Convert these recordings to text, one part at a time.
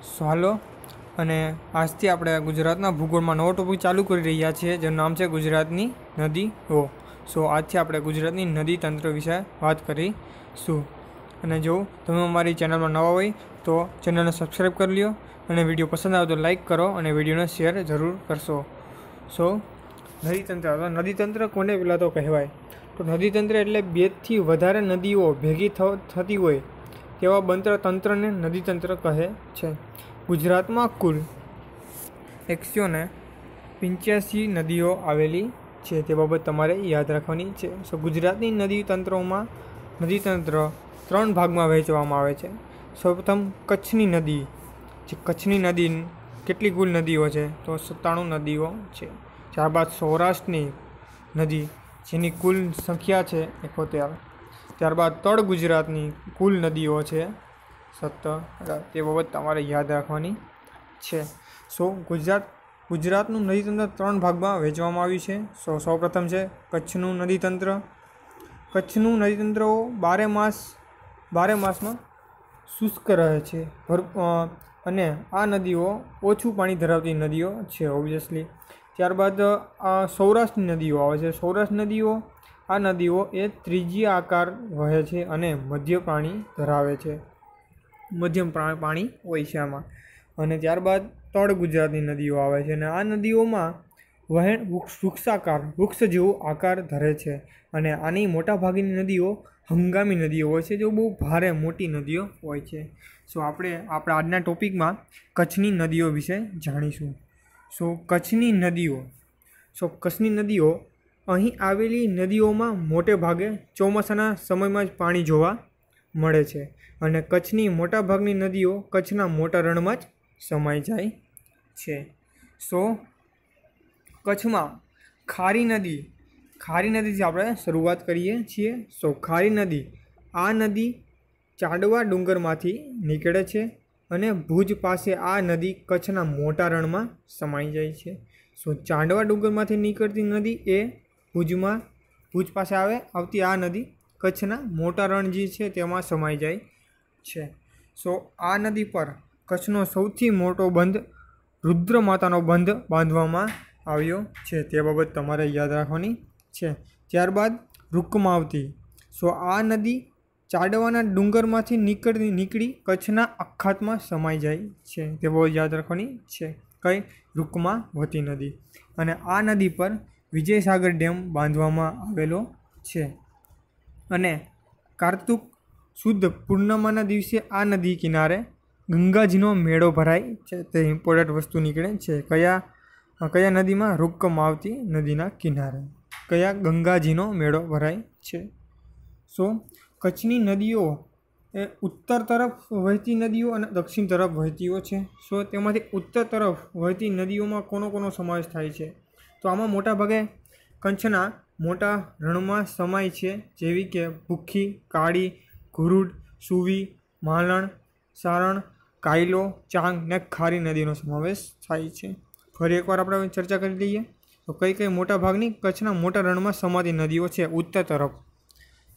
સો હાલો અને આજથી આપણે ગુજરાતના ભૂગોળમાં નવો ટોપિક ચાલુ કરી રહ્યા છીએ જેનું નામ છે ગુજરાતની નદી ઓ સો આજથી આપણે ગુજરાતની નદી તંત્ર વિશે વાત કરીશું અને જો તમે અમારી ચેનલમાં નવા હોય તો ચેનલને સબસ્ક્રાઈબ કરી લો અને વિડીયો પસંદ આવે તો લાઇક કરો અને વિડીયોને શેર જરૂર કરશો સો નદીતંત્ર તો નદીતંત્ર કોને પહેલાં તો કહેવાય તો નદીતંત્ર એટલે બેથી વધારે નદીઓ ભેગી થતી હોય તેવા બંત્ર તંત્રને નદીતંત્ર કહે છે ગુજરાતમાં કુલ એકસો ને પંચ્યાસી નદીઓ આવેલી છે તે બાબત તમારે યાદ રાખવાની છે સો ગુજરાતની નદી તંત્રોમાં નદીતંત્ર ત્રણ ભાગમાં વહેંચવામાં આવે છે સૌપ્રથમ કચ્છની નદી જે કચ્છની નદી કેટલી કુલ નદીઓ છે તો સત્તાણું નદીઓ છે ત્યારબાદ સૌરાષ્ટ્રની નદી જેની કુલ સંખ્યા છે એકોતેર ત્યારબાદ તળ ગુજરાતની કુલ નદીઓ છે સત્તર તે બાબત તમારે યાદ રાખવાની છે સો ગુજરાત ગુજરાતનું નદીતંત્ર ત્રણ ભાગમાં વહેંચવામાં આવ્યું છે સો સૌપ્રથમ છે કચ્છનું નદીતંત્ર કચ્છનું નદીતંત્ર બારે માસ બારે માસમાં શુષ્ક રહે છે અને આ નદીઓ ઓછું પાણી ધરાવતી નદીઓ છે ઓબ્વિયસલી ત્યારબાદ આ સૌરાષ્ટ્રની નદીઓ આવે છે સૌરાષ્ટ્ર નદીઓ આ નદીઓ એ ત્રીજી આકાર વહે છે અને મધ્ય પાણી ધરાવે છે મધ્યમ પાણી હોય છે આમાં અને ત્યારબાદ તળ ગુજરાતની નદીઓ આવે છે અને આ નદીઓમાં વહેણ વૃક્ષ વૃક્ષાકાર વૃક્ષ જેવો આકાર ધરે છે અને આની મોટાભાગની નદીઓ હંગામી નદીઓ હોય છે જો બહુ ભારે મોટી નદીઓ હોય છે સો આપણે આપણા આજના ટોપિકમાં કચ્છની નદીઓ વિશે જાણીશું સો કચ્છની નદીઓ સો કચ્છની નદીઓ અહીં આવેલી નદીઓમાં મોટે ભાગે ચોમાસાના સમયમાં જ પાણી જોવા મળે છે અને કચ્છની મોટાભાગની નદીઓ કચ્છના મોટા રણમાં જ સમાઈ જાય છે સો કચ્છમાં ખારી નદી ખારી નદીથી આપણે શરૂઆત કરીએ છીએ સો ખારી નદી આ નદી ચાડવા ડુંગરમાંથી નીકળે છે અને ભુજ પાસે આ નદી કચ્છના મોટા રણમાં સમાઈ જાય છે સો ચાંડવા ડુંગરમાંથી નીકળતી નદી એ ભુજમાં ભુજ પાસે આવે આવતી આ નદી કચ્છના મોટા રણજી છે તેમાં સમાઈ જાય છે સો આ નદી પર કચ્છનો સૌથી મોટો બંધ રુદ્ર માતાનો બંધ બાંધવામાં આવ્યો છે તે બાબત તમારે યાદ રાખવાની છે ત્યારબાદ રૂકમાવતી સો આ નદી ચાડવાના ડુંગરમાંથી નીકળી નીકળી કચ્છના અખાતમાં સમાઈ જાય છે તે બહુ યાદ રાખવાની છે કઈ રૂકમાવતી નદી અને આ નદી પર વિજયસાગર ડેમ બાંધવામાં આવેલો છે અને કારતુક શુદ્ધ પૂર્ણિમાના દિવસે આ નદી કિનારે ગંગાજીનો મેળો ભરાય છે તે ઇમ્પોર્ટન્ટ વસ્તુ નીકળે છે કયા કયા નદીમાં રોકમ આવતી નદીના કિનારે કયા ગંગાજીનો મેળો ભરાય છે સો કચ્છની નદીઓ એ ઉત્તર તરફ વહેતી નદીઓ અને દક્ષિણ તરફ વહેતીઓ છે સો તેમાંથી ઉત્તર તરફ વહેતી નદીઓમાં કોનો કોનો સમાવેશ થાય છે તો આમાં મોટાભાગે કંચના મોટા રણમાં સમાય છે જેવી કે ભૂખી કાળી ઘુરુડ સુવી માલણ સારણ કાયલો ચાંગ ને ખારી નદીનો સમાવેશ થાય છે ફરી એકવાર આપણે ચર્ચા કરી લઈએ તો કઈ કઈ મોટા ભાગની કચ્છના મોટા રણમાં સમાતી નદીઓ છે ઉત્તર તરફ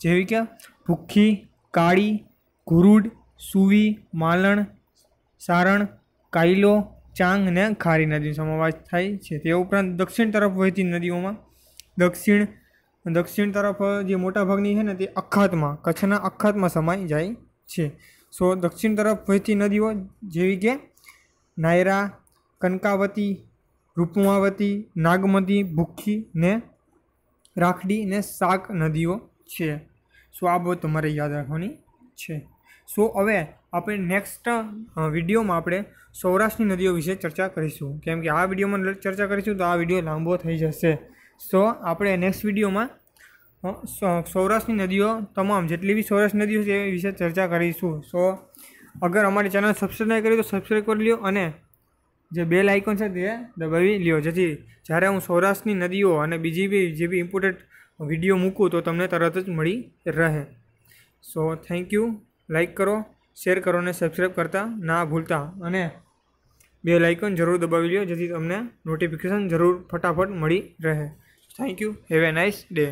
જેવી કે ભૂખી કાળી ઘુરુડ સુવી માલણ સારણ કાયલો ચાંગ અને ખારી નદીનો સમાવેશ થાય છે તે ઉપરાંત દક્ષિણ તરફ વહેતી નદીઓમાં દક્ષિણ દક્ષિણ તરફ જે મોટાભાગની છે ને તે અખાતમાં કચ્છના અખાતમાં સમાઈ જાય છે સો દક્ષિણ તરફ વહેતી નદીઓ જેવી કે નાયરા કનકાવતી રૂપમાવતી નાગમતી ભૂખી ને રાખડી ને શાક નદીઓ છે સો આ બહુ તમારે યાદ રાખવાની છે સો હવે આપણે નેક્સ્ટ વિડીયોમાં આપણે સૌરાષ્ટ્રની નદીઓ વિશે ચર્ચા કરીશું કેમ કે આ વિડીયોમાં ચર્ચા કરીશું તો આ વિડીયો લાંબો થઈ જશે સો આપણે નેક્સ્ટ વિડીયોમાં સૌરાષ્ટ્રની નદીઓ તમામ જેટલી બી સૌરાષ્ટ્ર નદીઓ છે એ વિશે ચર્ચા કરીશું સો અગર અમારી ચેનલ સબસ્ક્રાઈબ કરી તો સબસ્ક્રાઈબ કરી લ્યો અને જે બેલ આઇકોન છે તે દબાવી લ્યો જેથી જ્યારે હું સૌરાષ્ટ્રની નદીઓ અને બીજી બી જે બી ઇમ્પોર્ટન્ટ વિડીયો મૂકું તો તમને તરત જ મળી રહે સો થેન્ક યુ લાઇક કરો શેર કરો અને સબસ્ક્રાઈબ કરતા ના ભૂલતા અને બે લાઇકન જરૂર દબાવી લો જેથી તમને નોટિફિકેશન જરૂર ફટાફટ મળી રહે thank you have a nice day